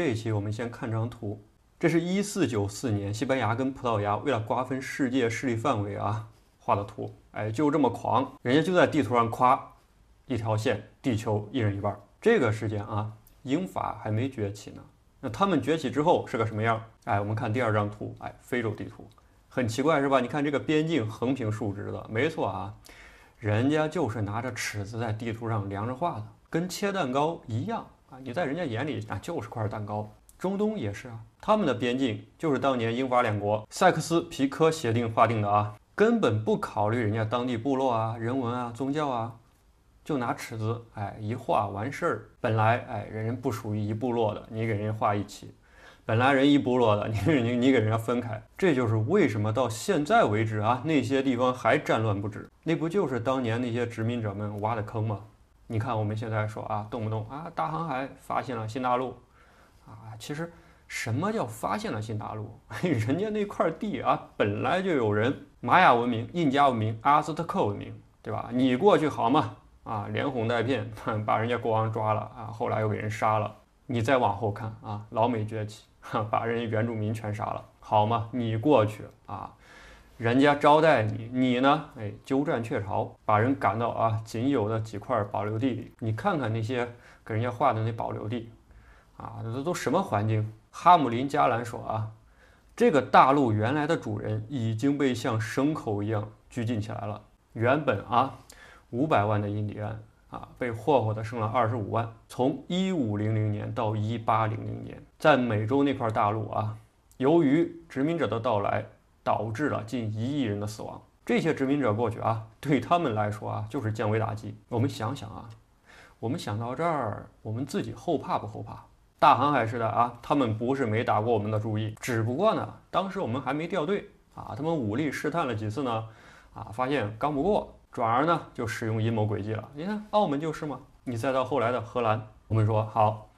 这一期我们先看张图，这是一四九四年西班牙跟葡萄牙为了瓜分世界势力范围啊画的图，哎，就这么狂，人家就在地图上夸，一条线，地球一人一半。这个时间啊，英法还没崛起呢，那他们崛起之后是个什么样？哎，我们看第二张图，哎，非洲地图，很奇怪是吧？你看这个边境横平竖直的，没错啊，人家就是拿着尺子在地图上量着画的，跟切蛋糕一样。啊，你在人家眼里那就是块蛋糕，中东也是啊，他们的边境就是当年英法两国《塞克斯皮科协定》划定的啊，根本不考虑人家当地部落啊、人文啊、宗教啊，就拿尺子，哎，一画完事儿。本来，哎，人人不属于一部落的，你给人家画一起；本来人一部落的，你你你给人家分开。这就是为什么到现在为止啊，那些地方还战乱不止，那不就是当年那些殖民者们挖的坑吗？你看，我们现在说啊，动不动啊，大航海发现了新大陆，啊，其实什么叫发现了新大陆？人家那块地啊本来就有人，玛雅文明、印加文明、阿兹特克文明，对吧？你过去好嘛？啊，连哄带骗，把人家国王抓了啊，后来又给人杀了。你再往后看啊，老美崛起，把人家原住民全杀了，好嘛？你过去啊？人家招待你，你呢？哎，鸠占鹊巢，把人赶到啊，仅有的几块保留地里。你看看那些给人家画的那保留地，啊，这都什么环境？哈姆林·加兰说啊，这个大陆原来的主人已经被像牲口一样拘禁起来了。原本啊，五百万的印第安啊，被霍霍的剩了二十五万。从一五零零年到一八零零年，在美洲那块大陆啊，由于殖民者的到来。导致了近一亿人的死亡。这些殖民者过去啊，对他们来说啊，就是降维打击。我们想想啊，我们想到这儿，我们自己后怕不后怕？大航海时代啊，他们不是没打过我们的注意，只不过呢，当时我们还没掉队啊。他们武力试探了几次呢，啊，发现刚不过，转而呢就使用阴谋诡计了。你看澳门就是嘛，你再到后来的荷兰，我们说好，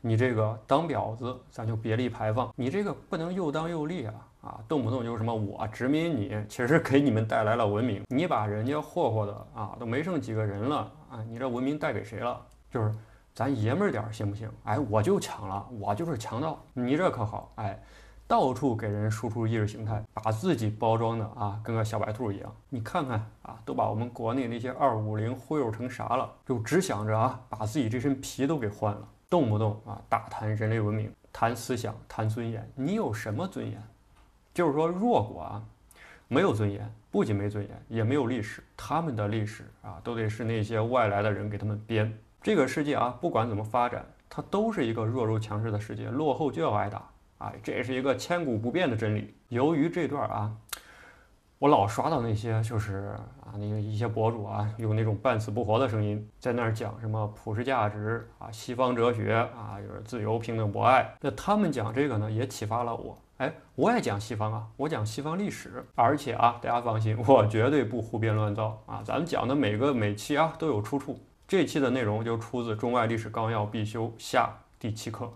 你这个当婊子，咱就别立牌坊，你这个不能又当又立啊。啊，动不动就是什么我殖民你，其实给你们带来了文明。你把人家霍霍的啊，都没剩几个人了啊，你这文明带给谁了？就是咱爷们儿点儿行不行？哎，我就抢了，我就是强盗。你这可好，哎，到处给人输出意识形态，把自己包装的啊，跟个小白兔一样。你看看啊，都把我们国内那些二五零忽悠成啥了？就只想着啊，把自己这身皮都给换了，动不动啊，大谈人类文明，谈思想，谈尊严。你有什么尊严？就是说，弱国啊，没有尊严，不仅没尊严，也没有历史。他们的历史啊，都得是那些外来的人给他们编。这个世界啊，不管怎么发展，它都是一个弱肉强食的世界，落后就要挨打啊，这也是一个千古不变的真理。由于这段啊，我老刷到那些就是啊，那个一些博主啊，有那种半死不活的声音在那儿讲什么普世价值啊、西方哲学啊，就是自由、平等、博爱。那他们讲这个呢，也启发了我。哎，我也讲西方啊，我讲西方历史，而且啊，大家放心，我绝对不胡编乱造啊。咱们讲的每个每期啊都有出处，这期的内容就出自《中外历史纲要·必修下》第七课。